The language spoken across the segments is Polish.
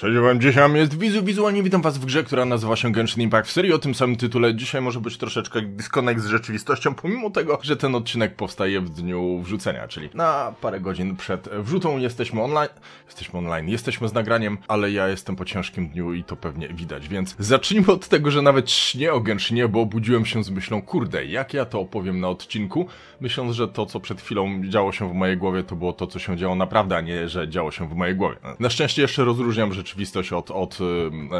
Cześć, wam dzisiaj jest Wizu Wizualnie, witam was w grze, która nazywa się Genshin Impact w serii o tym samym tytule. Dzisiaj może być troszeczkę disconnect z rzeczywistością, pomimo tego, że ten odcinek powstaje w dniu wrzucenia, czyli na parę godzin przed wrzutą jesteśmy online, jesteśmy online, jesteśmy z nagraniem, ale ja jestem po ciężkim dniu i to pewnie widać, więc zacznijmy od tego, że nawet śnię o Genshinie, bo obudziłem się z myślą, kurde, jak ja to opowiem na odcinku, myśląc, że to, co przed chwilą działo się w mojej głowie, to było to, co się działo naprawdę, a nie, że działo się w mojej głowie. Na szczęście jeszcze rozróżniam rzeczy rzeczywistość od, od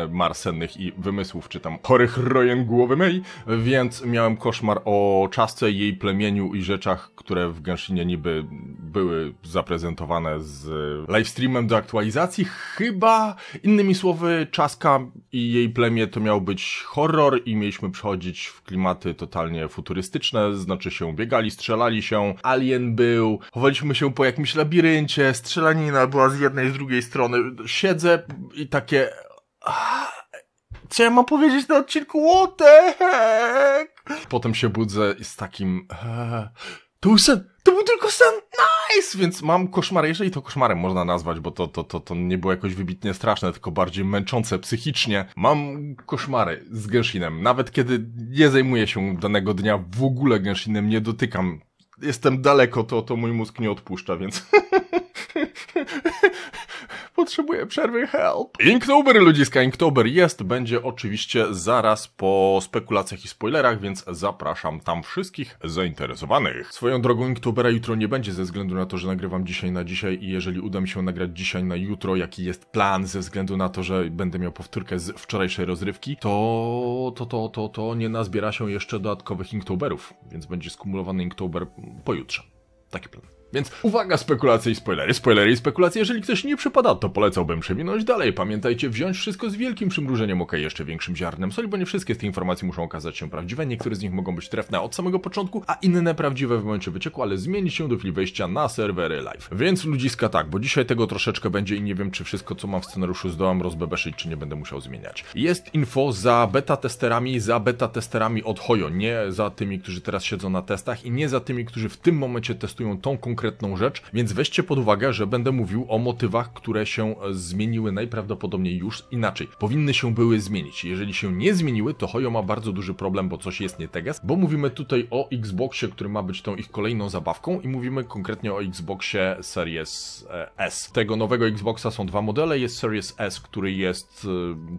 e, marsennych i wymysłów, czy tam chorych rojen głowy mej, więc miałem koszmar o czasce, jej plemieniu i rzeczach, które w Genshinie niby były zaprezentowane z livestreamem do aktualizacji. Chyba, innymi słowy, Czaska i jej plemię to miał być horror i mieliśmy przechodzić w klimaty totalnie futurystyczne, znaczy się biegali, strzelali się, alien był, chowaliśmy się po jakimś labiryncie, strzelanina była z jednej, z drugiej strony. Siedzę i takie... Co ja mam powiedzieć na odcinku? łotek Potem się budzę z takim... To był sen! to był tylko sen nice, więc mam koszmar, jeżeli to koszmarem można nazwać, bo to, to, to, to nie było jakoś wybitnie straszne, tylko bardziej męczące psychicznie. Mam koszmary z Genshinem, nawet kiedy nie zajmuję się danego dnia w ogóle Genshinem, nie dotykam, jestem daleko, to, to mój mózg nie odpuszcza, więc... Potrzebuję przerwy, help. Inktober, ludziska, Inktober jest, będzie oczywiście zaraz po spekulacjach i spoilerach, więc zapraszam tam wszystkich zainteresowanych. Swoją drogą Inktobera jutro nie będzie ze względu na to, że nagrywam dzisiaj na dzisiaj i jeżeli uda mi się nagrać dzisiaj na jutro, jaki jest plan ze względu na to, że będę miał powtórkę z wczorajszej rozrywki, to to, to, to, to nie nazbiera się jeszcze dodatkowych Inktoberów, więc będzie skumulowany Inktober pojutrze. Taki plan. Więc uwaga, spekulacje i spoilery, spoilery i spekulacje, jeżeli ktoś nie przypada, to polecałbym przewinąć dalej. Pamiętajcie, wziąć wszystko z wielkim przymrużeniem oka i jeszcze większym ziarnem soli, bo nie wszystkie z tych informacji muszą okazać się prawdziwe, niektóre z nich mogą być trefne od samego początku, a inne prawdziwe w momencie wycieku, ale zmieni się do chwili wejścia na serwery live. Więc ludziska tak, bo dzisiaj tego troszeczkę będzie i nie wiem, czy wszystko co mam w scenariuszu zdołam rozbebeszyć, czy nie będę musiał zmieniać. Jest info za beta testerami, za beta testerami od Hojo, nie za tymi, którzy teraz siedzą na testach i nie za tymi, którzy w tym momencie testują tą konkretną konkretną rzecz, więc weźcie pod uwagę, że będę mówił o motywach, które się e, zmieniły najprawdopodobniej już inaczej. Powinny się były zmienić. Jeżeli się nie zmieniły, to Hoyo ma bardzo duży problem, bo coś jest nie teges, tak. bo mówimy tutaj o Xboxie, który ma być tą ich kolejną zabawką i mówimy konkretnie o Xboxie Series e, S. Tego nowego Xboxa są dwa modele. Jest Series S, który jest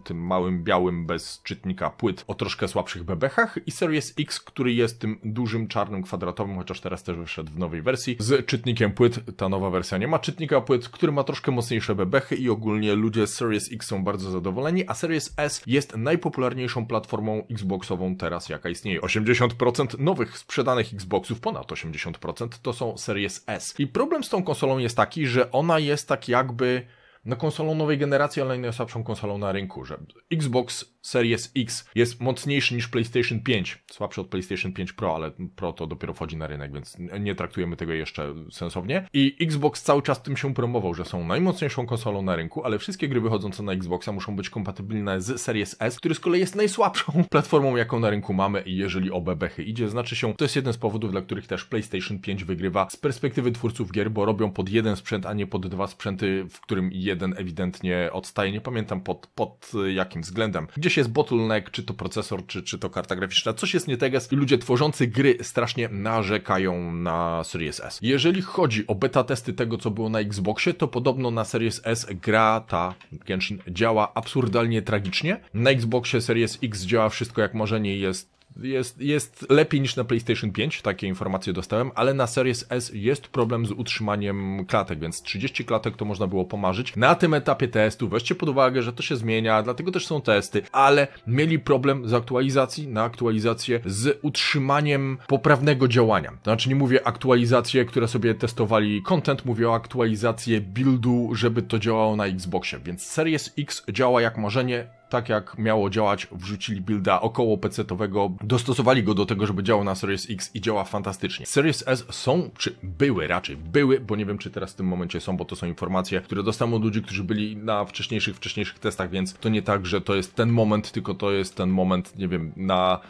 e, tym małym białym bez czytnika płyt o troszkę słabszych bebechach i Series X, który jest tym dużym czarnym kwadratowym, chociaż teraz też wyszedł w nowej wersji, z czytnikiem płyt. Ta nowa wersja nie ma czytnika płyt, który ma troszkę mocniejsze bebechy i ogólnie ludzie z Series X są bardzo zadowoleni, a Series S jest najpopularniejszą platformą Xboxową teraz, jaka istnieje. 80% nowych sprzedanych Xboxów, ponad 80% to są Series S. I problem z tą konsolą jest taki, że ona jest tak jakby na konsolą nowej generacji, ale najsłabszą konsolą na rynku, że Xbox Series X jest mocniejszy niż PlayStation 5. Słabszy od PlayStation 5 Pro, ale Pro to dopiero wchodzi na rynek, więc nie traktujemy tego jeszcze sensownie. I Xbox cały czas tym się promował, że są najmocniejszą konsolą na rynku, ale wszystkie gry wychodzące na Xboxa muszą być kompatybilne z Series S, który z kolei jest najsłabszą platformą, jaką na rynku mamy i jeżeli o bebechy idzie, znaczy się, to jest jeden z powodów, dla których też PlayStation 5 wygrywa z perspektywy twórców gier, bo robią pod jeden sprzęt, a nie pod dwa sprzęty, w którym jeden ewidentnie odstaje. Nie pamiętam pod, pod jakim względem. Gdzieś coś jest bottleneck, czy to procesor, czy, czy to karta graficzna, coś jest nie teges tak i ludzie tworzący gry strasznie narzekają na Series S. Jeżeli chodzi o beta testy tego, co było na Xboxie, to podobno na Series S gra ta Genshin działa absurdalnie tragicznie. Na Xboxie Series X działa wszystko jak może nie jest jest, jest lepiej niż na PlayStation 5, takie informacje dostałem, ale na Series S jest problem z utrzymaniem klatek, więc 30 klatek to można było pomarzyć. Na tym etapie testu weźcie pod uwagę, że to się zmienia, dlatego też są testy, ale mieli problem z aktualizacji na aktualizację z utrzymaniem poprawnego działania. To znaczy nie mówię aktualizacje, które sobie testowali content, mówię o aktualizacji buildu, żeby to działało na Xboxie, więc Series X działa jak marzenie, tak jak miało działać, wrzucili builda około PC-owego, dostosowali go do tego, żeby działał na Series X i działa fantastycznie. Series S są, czy były raczej, były, bo nie wiem czy teraz w tym momencie są, bo to są informacje, które dostałem od ludzi, którzy byli na wcześniejszych, wcześniejszych testach, więc to nie tak, że to jest ten moment, tylko to jest ten moment, nie wiem, na...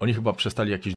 Oni chyba przestali jakieś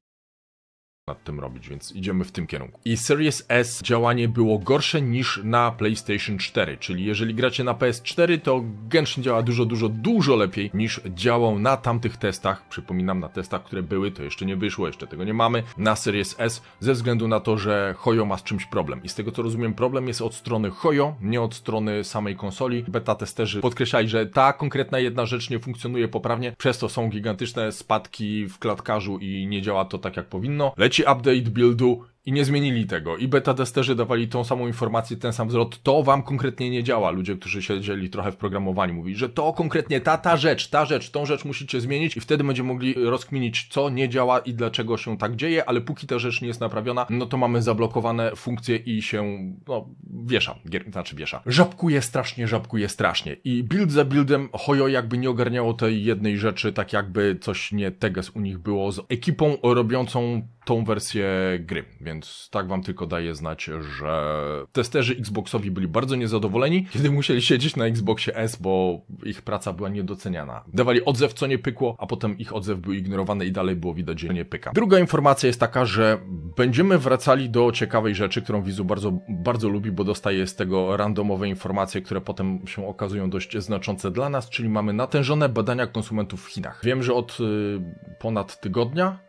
nad tym robić, więc idziemy w tym kierunku. I Series S działanie było gorsze niż na PlayStation 4, czyli jeżeli gracie na PS4, to Genshin działa dużo, dużo, dużo lepiej niż działał na tamtych testach. Przypominam, na testach, które były, to jeszcze nie wyszło, jeszcze tego nie mamy. Na Series S ze względu na to, że Hoyo ma z czymś problem. I z tego co rozumiem, problem jest od strony Hoyo, nie od strony samej konsoli. Beta testerzy podkreślali, że ta konkretna jedna rzecz nie funkcjonuje poprawnie, przez to są gigantyczne spadki w klatkarzu i nie działa to tak jak powinno. Lecz trzeci update buildu i nie zmienili tego. I beta testerzy dawali tą samą informację, ten sam zwrot. To wam konkretnie nie działa. Ludzie, którzy siedzieli trochę w programowaniu, mówili, że to konkretnie ta, ta rzecz, ta rzecz, tą rzecz musicie zmienić i wtedy będziemy mogli rozkminić, co nie działa i dlaczego się tak dzieje, ale póki ta rzecz nie jest naprawiona, no to mamy zablokowane funkcje i się, no, wiesza. Gier, znaczy wiesza. Żabkuje strasznie, żabkuje strasznie. I build za buildem Hojo jakby nie ogarniało tej jednej rzeczy, tak jakby coś nie teges u nich było z ekipą robiącą tą wersję gry. Więc więc tak wam tylko daję znać, że testerzy Xboxowi byli bardzo niezadowoleni, kiedy musieli siedzieć na Xboxie S, bo ich praca była niedoceniana. Dawali odzew, co nie pykło, a potem ich odzew był ignorowany i dalej było widać, że nie pyka. Druga informacja jest taka, że będziemy wracali do ciekawej rzeczy, którą Wizu bardzo, bardzo lubi, bo dostaje z tego randomowe informacje, które potem się okazują dość znaczące dla nas, czyli mamy natężone badania konsumentów w Chinach. Wiem, że od y, ponad tygodnia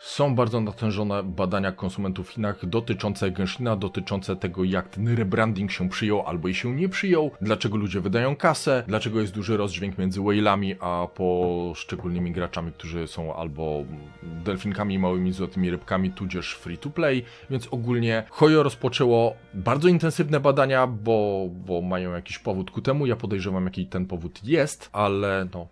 są bardzo natężone badania konsumentów w Chinach dotyczące gęszlina, dotyczące tego jak ten rebranding się przyjął albo i się nie przyjął, dlaczego ludzie wydają kasę, dlaczego jest duży rozdźwięk między whale'ami a poszczególnymi graczami, którzy są albo delfinkami małymi złotymi rybkami, tudzież free to play, więc ogólnie Hoyo rozpoczęło bardzo intensywne badania, bo, bo mają jakiś powód ku temu, ja podejrzewam jaki ten powód jest, ale no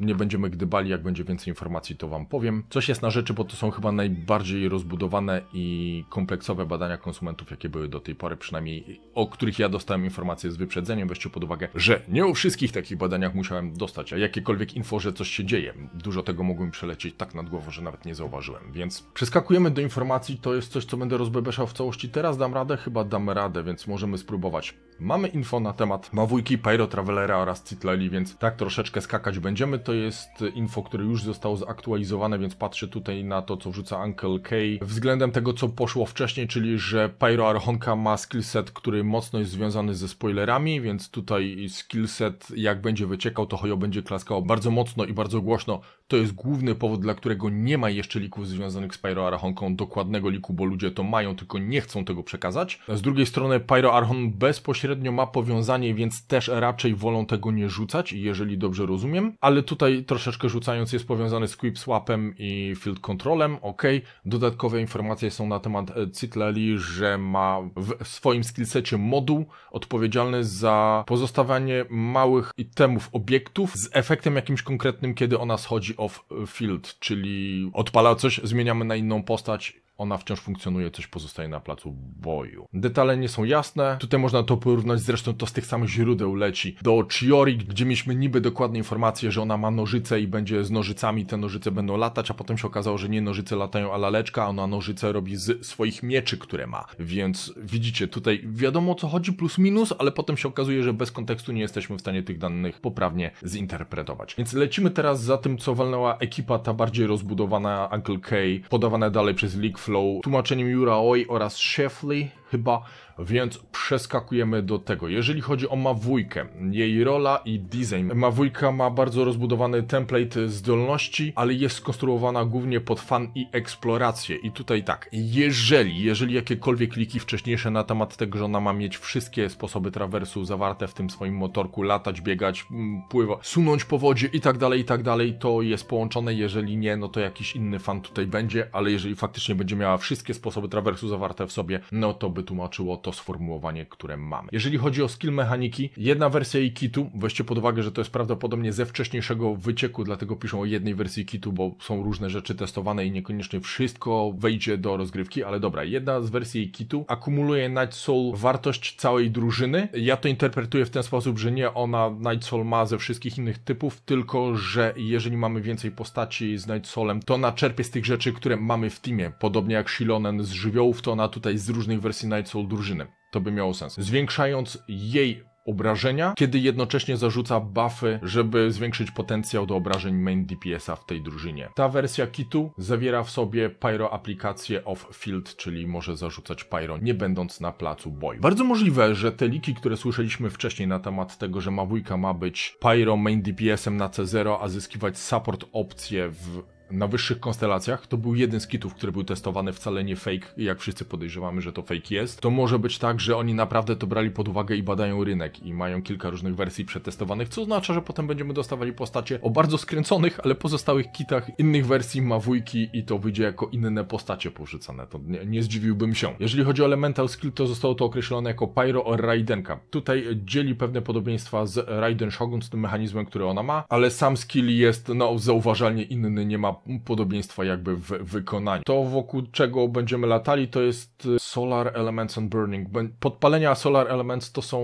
nie będziemy gdybali, jak będzie więcej informacji, to Wam powiem. Coś jest na rzeczy, bo to są chyba najbardziej rozbudowane i kompleksowe badania konsumentów, jakie były do tej pory, przynajmniej o których ja dostałem informacje z wyprzedzeniem. Weźcie pod uwagę, że nie o wszystkich takich badaniach musiałem dostać, a jakiekolwiek info, że coś się dzieje. Dużo tego mogłem przelecieć tak nad głową, że nawet nie zauważyłem. Więc przeskakujemy do informacji, to jest coś, co będę rozbebeszał w całości. Teraz dam radę, chyba dam radę, więc możemy spróbować. Mamy info na temat Mawujki, Pyro Travelera oraz Citlali, więc tak troszeczkę skakać będziemy. To jest info, które już zostało zaktualizowane, więc patrzę tutaj na to, co wrzuca Uncle K. Względem tego, co poszło wcześniej, czyli że Pyro Archonka ma skillset, który mocno jest związany ze spoilerami, więc tutaj skillset jak będzie wyciekał, to Hoyo będzie klaskał bardzo mocno i bardzo głośno to jest główny powód, dla którego nie ma jeszcze lików związanych z Pyro Archonką, dokładnego liku, bo ludzie to mają, tylko nie chcą tego przekazać. Z drugiej strony Pyro Archon bezpośrednio ma powiązanie, więc też raczej wolą tego nie rzucać, jeżeli dobrze rozumiem. Ale tutaj troszeczkę rzucając jest powiązany z Quip Swapem i Field Controlem, ok. Dodatkowe informacje są na temat e, Cykleli, że ma w swoim skillsecie moduł odpowiedzialny za pozostawianie małych itemów obiektów z efektem jakimś konkretnym, kiedy ona schodzi of field, czyli odpala coś, zmieniamy na inną postać ona wciąż funkcjonuje, coś pozostaje na placu boju. Detale nie są jasne, tutaj można to porównać, zresztą to z tych samych źródeł leci do Chiori, gdzie mieliśmy niby dokładne informacje, że ona ma nożyce i będzie z nożycami, te nożyce będą latać, a potem się okazało, że nie nożyce latają, a laleczka, ona nożyce robi z swoich mieczy, które ma. Więc widzicie, tutaj wiadomo o co chodzi, plus minus, ale potem się okazuje, że bez kontekstu nie jesteśmy w stanie tych danych poprawnie zinterpretować. Więc lecimy teraz za tym, co walnęła ekipa ta bardziej rozbudowana Uncle K, podawane dalej przez League Wicklow, tłumaczeniem Jura Oi oraz Sheffley, chyba, więc przeskakujemy do tego. Jeżeli chodzi o Mawójkę, jej rola i design. Mawójka ma bardzo rozbudowany template zdolności, ale jest skonstruowana głównie pod fan i eksplorację. I tutaj tak, jeżeli, jeżeli jakiekolwiek kliki wcześniejsze na temat tego, że ona ma mieć wszystkie sposoby trawersu zawarte w tym swoim motorku, latać, biegać, mm, pływać, sunąć po wodzie i tak dalej, i tak dalej, to jest połączone. Jeżeli nie, no to jakiś inny fan tutaj będzie, ale jeżeli faktycznie będzie miała wszystkie sposoby trawersu zawarte w sobie, no to by tłumaczyło to sformułowanie, które mamy. Jeżeli chodzi o skill mechaniki, jedna wersja jej kitu, weźcie pod uwagę, że to jest prawdopodobnie ze wcześniejszego wycieku, dlatego piszą o jednej wersji kitu, bo są różne rzeczy testowane i niekoniecznie wszystko wejdzie do rozgrywki, ale dobra, jedna z wersji jej kitu akumuluje Night Soul wartość całej drużyny. Ja to interpretuję w ten sposób, że nie ona Night Soul ma ze wszystkich innych typów, tylko że jeżeli mamy więcej postaci z Night Soulem, to ona czerpie z tych rzeczy, które mamy w teamie. Podobnie jak Shilonen z żywiołów, to ona tutaj z różnych wersji Night drużyny. To by miało sens. Zwiększając jej obrażenia, kiedy jednocześnie zarzuca buffy, żeby zwiększyć potencjał do obrażeń main DPS-a w tej drużynie. Ta wersja kitu zawiera w sobie pyro aplikację off-field, czyli może zarzucać pyro nie będąc na placu boju. Bardzo możliwe, że te liki, które słyszeliśmy wcześniej na temat tego, że Mawujka ma być pyro main DPS-em na C0, a zyskiwać support opcje w na wyższych konstelacjach, to był jeden z kitów, który był testowany, wcale nie fake, jak wszyscy podejrzewamy, że to fake jest, to może być tak, że oni naprawdę to brali pod uwagę i badają rynek i mają kilka różnych wersji przetestowanych, co oznacza, że potem będziemy dostawali postacie o bardzo skręconych, ale pozostałych kitach innych wersji mawójki i to wyjdzie jako inne postacie porzucane. To nie, nie zdziwiłbym się. Jeżeli chodzi o Elemental Skill, to zostało to określone jako Pyro or Raidenka. Tutaj dzieli pewne podobieństwa z Raiden Shogun, z tym mechanizmem, który ona ma, ale sam skill jest no, zauważalnie inny, nie ma podobieństwa jakby w wykonaniu. To wokół czego będziemy latali to jest y, Solar Elements and Burning. Podpalenia Solar Elements to są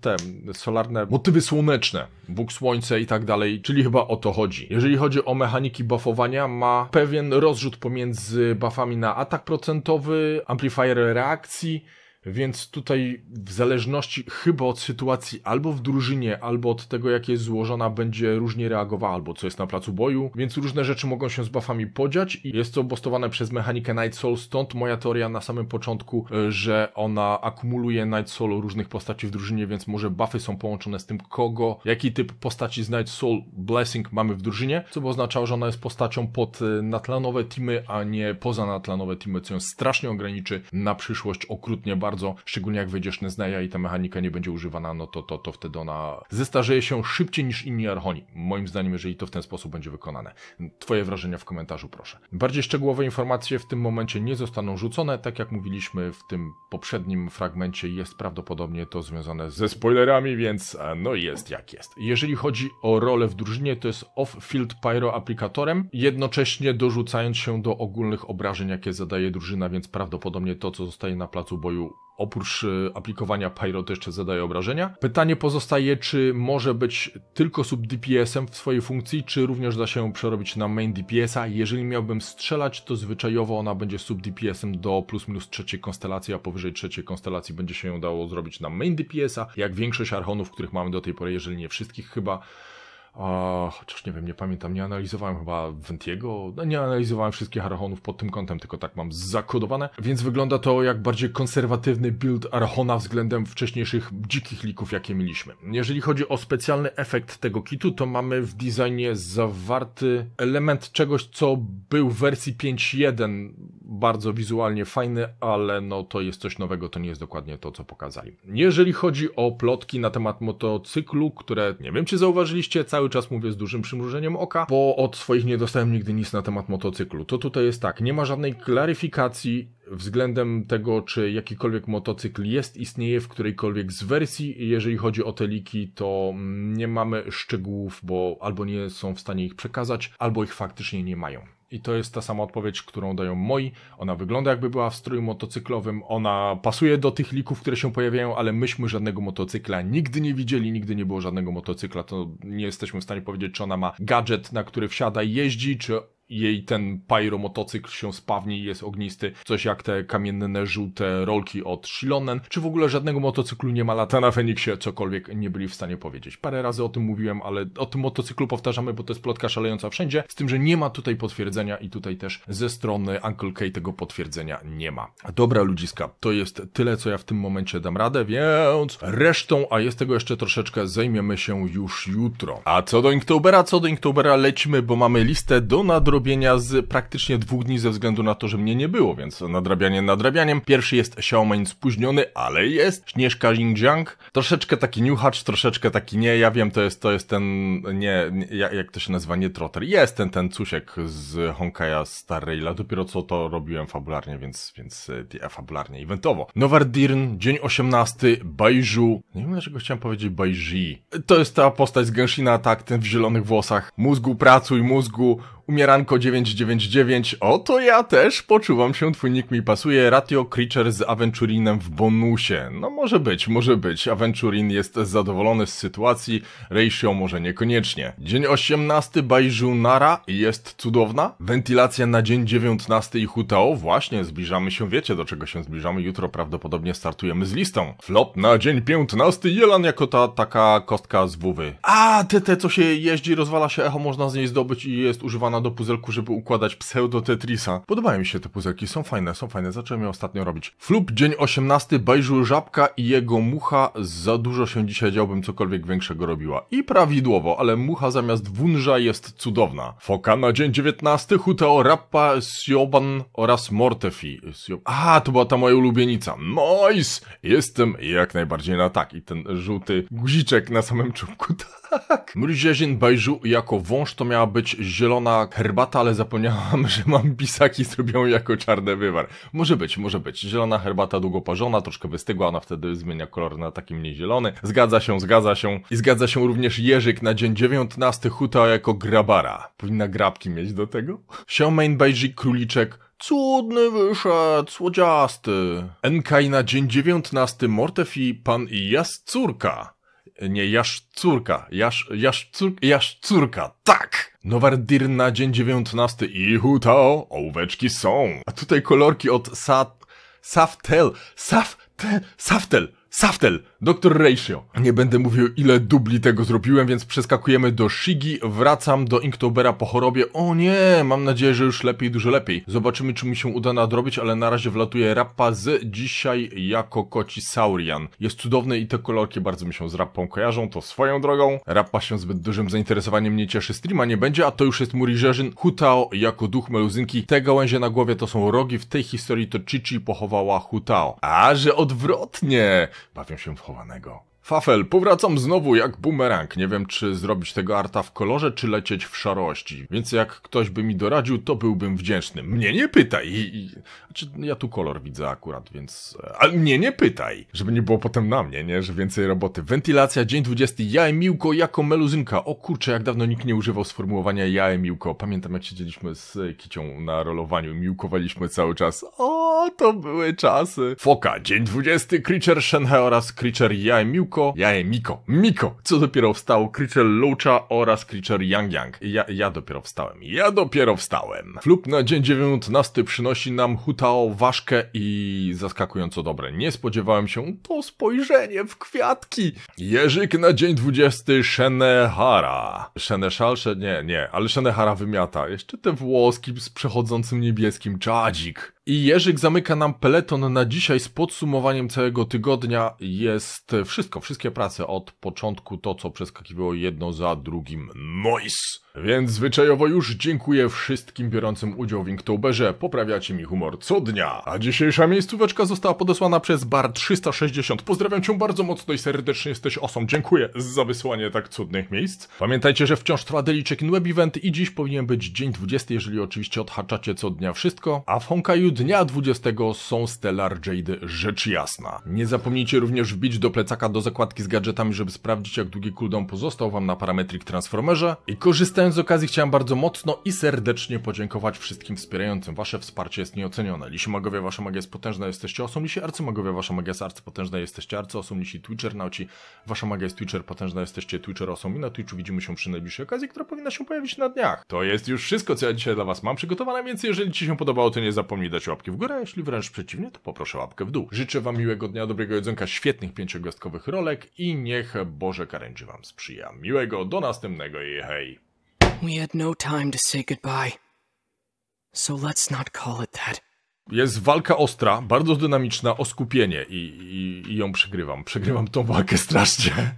te solarne motywy słoneczne, Bóg Słońce i tak dalej, czyli chyba o to chodzi. Jeżeli chodzi o mechaniki buffowania, ma pewien rozrzut pomiędzy buffami na atak procentowy, amplifier reakcji, więc tutaj w zależności chyba od sytuacji albo w drużynie, albo od tego jak jest złożona będzie różnie reagowała, albo co jest na placu boju, więc różne rzeczy mogą się z buffami podziać i jest to obostowane przez mechanikę Night Soul, stąd moja teoria na samym początku, e, że ona akumuluje Night Soul różnych postaci w drużynie, więc może buffy są połączone z tym kogo, jaki typ postaci z Night Soul Blessing mamy w drużynie, co by oznaczało, że ona jest postacią pod e, natlanowe teamy, a nie poza natlanowe teamy, co ją strasznie ograniczy na przyszłość okrutnie bardzo bardzo, szczególnie jak wejdziesz Nezneja i ta mechanika nie będzie używana, no to, to, to wtedy ona zestarzeje się szybciej niż inni Archoni. Moim zdaniem, jeżeli to w ten sposób będzie wykonane. Twoje wrażenia w komentarzu proszę. Bardziej szczegółowe informacje w tym momencie nie zostaną rzucone, tak jak mówiliśmy w tym poprzednim fragmencie jest prawdopodobnie to związane ze spoilerami, więc e, no jest jak jest. Jeżeli chodzi o rolę w drużynie, to jest off-field pyro aplikatorem, jednocześnie dorzucając się do ogólnych obrażeń, jakie zadaje drużyna, więc prawdopodobnie to, co zostaje na placu boju oprócz y, aplikowania Pyro to jeszcze zadaje obrażenia. Pytanie pozostaje, czy może być tylko sub DPS-em w swojej funkcji, czy również da się przerobić na main DPS-a. Jeżeli miałbym strzelać, to zwyczajowo ona będzie sub DPS-em do plus minus trzeciej konstelacji, a powyżej trzeciej konstelacji będzie się ją dało zrobić na main DPS-a. Jak większość archonów, których mamy do tej pory, jeżeli nie wszystkich chyba, a, chociaż nie wiem, nie pamiętam, nie analizowałem chyba Ventiego, no nie analizowałem wszystkich arachonów pod tym kątem, tylko tak mam zakodowane, więc wygląda to jak bardziej konserwatywny build arachona względem wcześniejszych dzikich lików, jakie mieliśmy. Jeżeli chodzi o specjalny efekt tego kitu, to mamy w designie zawarty element czegoś, co był w wersji 5.1 bardzo wizualnie fajny, ale no to jest coś nowego, to nie jest dokładnie to, co pokazali. Jeżeli chodzi o plotki na temat motocyklu, które nie wiem, czy zauważyliście, cały czas mówię z dużym przymrużeniem oka, bo od swoich nie dostałem nigdy nic na temat motocyklu. To tutaj jest tak, nie ma żadnej klaryfikacji względem tego, czy jakikolwiek motocykl jest, istnieje w którejkolwiek z wersji. Jeżeli chodzi o te liki, to nie mamy szczegółów, bo albo nie są w stanie ich przekazać, albo ich faktycznie nie mają. I to jest ta sama odpowiedź, którą dają moi. Ona wygląda jakby była w stroju motocyklowym, ona pasuje do tych lików, które się pojawiają, ale myśmy żadnego motocykla nigdy nie widzieli, nigdy nie było żadnego motocykla. To nie jesteśmy w stanie powiedzieć, czy ona ma gadżet, na który wsiada i jeździ, czy jej ten pyro motocykl się spawni i jest ognisty, coś jak te kamienne żółte rolki od Shilonen, czy w ogóle żadnego motocyklu nie ma lata na Feniksie, cokolwiek nie byli w stanie powiedzieć. Parę razy o tym mówiłem, ale o tym motocyklu powtarzamy, bo to jest plotka szalejąca wszędzie, z tym, że nie ma tutaj potwierdzenia i tutaj też ze strony Uncle K tego potwierdzenia nie ma. Dobra ludziska, to jest tyle, co ja w tym momencie dam radę, więc resztą, a jest tego jeszcze troszeczkę, zajmiemy się już jutro. A co do Inktobera, co do Inktobera lecimy, bo mamy listę do nadrobienia robienia z praktycznie dwóch dni ze względu na to, że mnie nie było, więc nadrabianie nadrabianiem. Pierwszy jest Xiaomain spóźniony, ale jest. Śnieżka Xinjiang. Troszeczkę taki niuchacz, troszeczkę taki nie. Ja wiem, to jest, to jest ten, nie, nie jak to się nazywa, nie trotter. Jest ten, ten cusiek z Honkaja Star Raila. Dopiero co to robiłem fabularnie, więc, więc e, fabularnie, eventowo. Nowardirn, dzień 18, Bajżu. Nie wiem, dlaczego chciałem powiedzieć Bajży. To jest ta postać z Genshina, tak, ten w zielonych włosach. Mózgu pracuj, mózgu Umieranko 999, oto ja też poczuwam się, twój nick mi pasuje, Ratio Creature z Aventurinem w bonusie. No może być, może być, Aventurin jest zadowolony z sytuacji, Ratio może niekoniecznie. Dzień 18 Bajżunara jest cudowna, wentylacja na dzień 19 i Hutao, właśnie zbliżamy się, wiecie do czego się zbliżamy, jutro prawdopodobnie startujemy z listą. Flop na dzień 15, Jelan jako ta taka kostka z WW. A, te, te co się jeździ, rozwala się echo, można z niej zdobyć i jest używana pana do puzelku, żeby układać pseudo Tetrisa. Podobają mi się te puzelki, są fajne, są fajne, zacząłem je ostatnio robić. Flub, dzień 18, Bajżu Żabka i jego mucha, za dużo się dzisiaj działbym cokolwiek większego robiła. I prawidłowo, ale mucha zamiast wunża jest cudowna. Foka na dzień 19, Huteo Rappa, Sioban oraz Mortefi. Siob... A, to była ta moja ulubienica. Nois! Jestem jak najbardziej na tak. I ten żółty guziczek na samym czubku, tak. Mryziezin Bajżu jako wąż to miała być zielona tak, herbata, ale zapomniałam, że mam pisaki zrobią jako czarny wywar. Może być, może być. Zielona herbata długo parzona, troszkę wystygła, ona wtedy zmienia kolor na taki mniej zielony. Zgadza się, zgadza się. I zgadza się również Jerzyk na dzień 19 huta jako grabara. Powinna grabki mieć do tego. Xiaomain Bajzik Króliczek Cudny wyszedł, słodziasty. Enkaj na dzień dziewiętnasty Mortefi, pan i jas córka. Nie, Jasz Córka. Jasz, Jasz, cór, Jasz Córka, tak! na dzień 19 i hutao, ołóweczki są. A tutaj kolorki od Sa... Saftel, Saftel, Saftel, Saftel. Doktor Ratio. Nie będę mówił ile dubli tego zrobiłem, więc przeskakujemy do Shigi, wracam do Inktobera po chorobie. O nie, mam nadzieję, że już lepiej, dużo lepiej. Zobaczymy, czy mi się uda nadrobić, ale na razie wlatuje rapa z dzisiaj jako koci Saurian. Jest cudowny i te kolorki bardzo mi się z rapą kojarzą, to swoją drogą. Rapa się zbyt dużym zainteresowaniem nie cieszy, streama nie będzie, a to już jest Muriżerzyn Hutao jako duch meluzynki. Te gałęzie na głowie to są rogi, w tej historii to Chichi pochowała Hutao. A, że odwrotnie! Bawię się w schowanego. Fafel, powracam znowu jak bumerang. Nie wiem, czy zrobić tego arta w kolorze, czy lecieć w szarości. Więc jak ktoś by mi doradził, to byłbym wdzięczny. Mnie nie pytaj. I, i... Znaczy, ja tu kolor widzę akurat, więc... E, ale mnie nie pytaj. Żeby nie było potem na mnie, nie? Że więcej roboty. Wentylacja, dzień 20. Ja Miłko jako meluzynka. O kurczę, jak dawno nikt nie używał sformułowania ja Miłko. Pamiętam, jak siedzieliśmy z Kicią na rolowaniu. Miłkowaliśmy cały czas. O, to były czasy. Foka, dzień 20. Creature Shenhe oraz Creature ja Miłko Miko, ja je Miko, Miko, co dopiero wstał Creature Loucha oraz Creature Yang Yang. Ja, ja dopiero wstałem, ja dopiero wstałem. Flub na dzień 19 przynosi nam Hutao ważkę i zaskakująco dobre. Nie spodziewałem się, to spojrzenie w kwiatki. Jerzyk na dzień 20 Shenehara. Sheneshal, nie, nie, ale Shenehara wymiata. Jeszcze te włoski z przechodzącym niebieskim, czadzik. I Jerzyk zamyka nam peleton na dzisiaj z podsumowaniem całego tygodnia. Jest wszystko, wszystkie prace od początku, to co przeskakiwało jedno za drugim. Noise! Więc zwyczajowo już dziękuję wszystkim biorącym udział w Inktoberze, poprawiacie mi humor co dnia. A dzisiejsza miejscóweczka została podesłana przez Bar 360. Pozdrawiam cię bardzo mocno i serdecznie, jesteś osom. Dziękuję za wysłanie tak cudnych miejsc. Pamiętajcie, że wciąż trwa Daily Check-in Web Event i dziś powinien być dzień 20, jeżeli oczywiście odhaczacie co dnia wszystko, a w Honkaju dnia 20 są Stellar Jade rzecz jasna. Nie zapomnijcie również wbić do plecaka do zakładki z gadżetami, żeby sprawdzić jak długi cooldown pozostał wam na parametric transformerze i korzystajcie Korzystając z okazji chciałem bardzo mocno i serdecznie podziękować wszystkim wspierającym. Wasze wsparcie jest nieocenione. Lisi magowie, wasza magia jest potężna, jesteście osum. Lisi arcymagowie, wasza magia jest arcypotężna, jesteście arcyosom. Lisi nauci, wasza magia jest twitcher potężna, jesteście twitcher osum. I na Twitchu widzimy się przy najbliższej okazji, która powinna się pojawić na dniach. To jest już wszystko, co ja dzisiaj dla was mam przygotowane, więc jeżeli ci się podobało, to nie zapomnij dać łapki w górę, a jeśli wręcz przeciwnie, to poproszę łapkę w dół. Życzę wam miłego dnia, dobrego jedzonka, świetnych pięciogwiazdkowych rolek i niech Boże Karęczy wam sprzyja. Miłego, do następnego i hej! We had no time to say goodbye. So let's not call it that. Jest walka ostra, bardzo dynamiczna o skupienie i, i, i ją przegrywam. Przegrywam tą walkę strasznie.